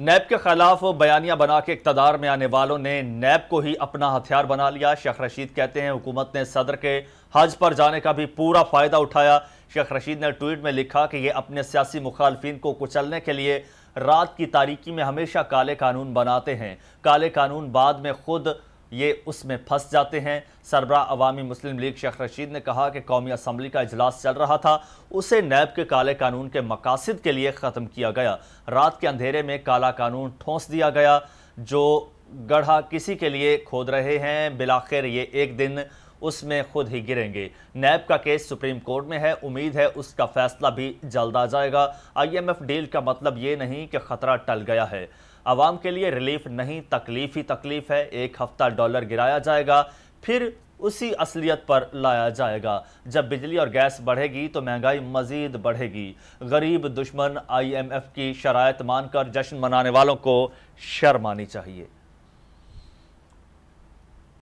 नैब के खिलाफ बयानियां बना के इकतदार में आने वालों ने नैब को ही अपना हथियार बना लिया शेख रशीद कहते हैं हुकूमत ने सदर के हज पर जाने का भी पूरा फ़ायदा उठाया शेख रशीद ने ट्वीट में लिखा कि ये अपने सियासी मुखालफी को कुचलने के लिए रात की तारीकी में हमेशा काले कानून बनाते हैं काले कानून बाद में खुद ये उसमें फंस जाते हैं सरबरा अवामी मुस्लिम लीग शेख रशीद ने कहा कि कौमी असम्बली का अजलास चल रहा था उसे नैब के काले कानून के मकासद के लिए ख़त्म किया गया रात के अंधेरे में काला कानून ठोंस दिया गया जो गढ़ा किसी के लिए खोद रहे हैं बिलाखिर ये एक दिन उसमें खुद ही गिरेंगे नैब का केस सुप्रीम कोर्ट में है उम्मीद है उसका फैसला भी जल्द आ जाएगा आईएमएफ डील का मतलब ये नहीं कि खतरा टल गया है आवाम के लिए रिलीफ नहीं तकलीफ ही तकलीफ है एक हफ्ता डॉलर गिराया जाएगा फिर उसी असलियत पर लाया जाएगा जब बिजली और गैस बढ़ेगी तो महंगाई मजीद बढ़ेगी गरीब दुश्मन आईएमएफ की शरात मानकर जश्न मनाने वालों को शर्म आनी चाहिए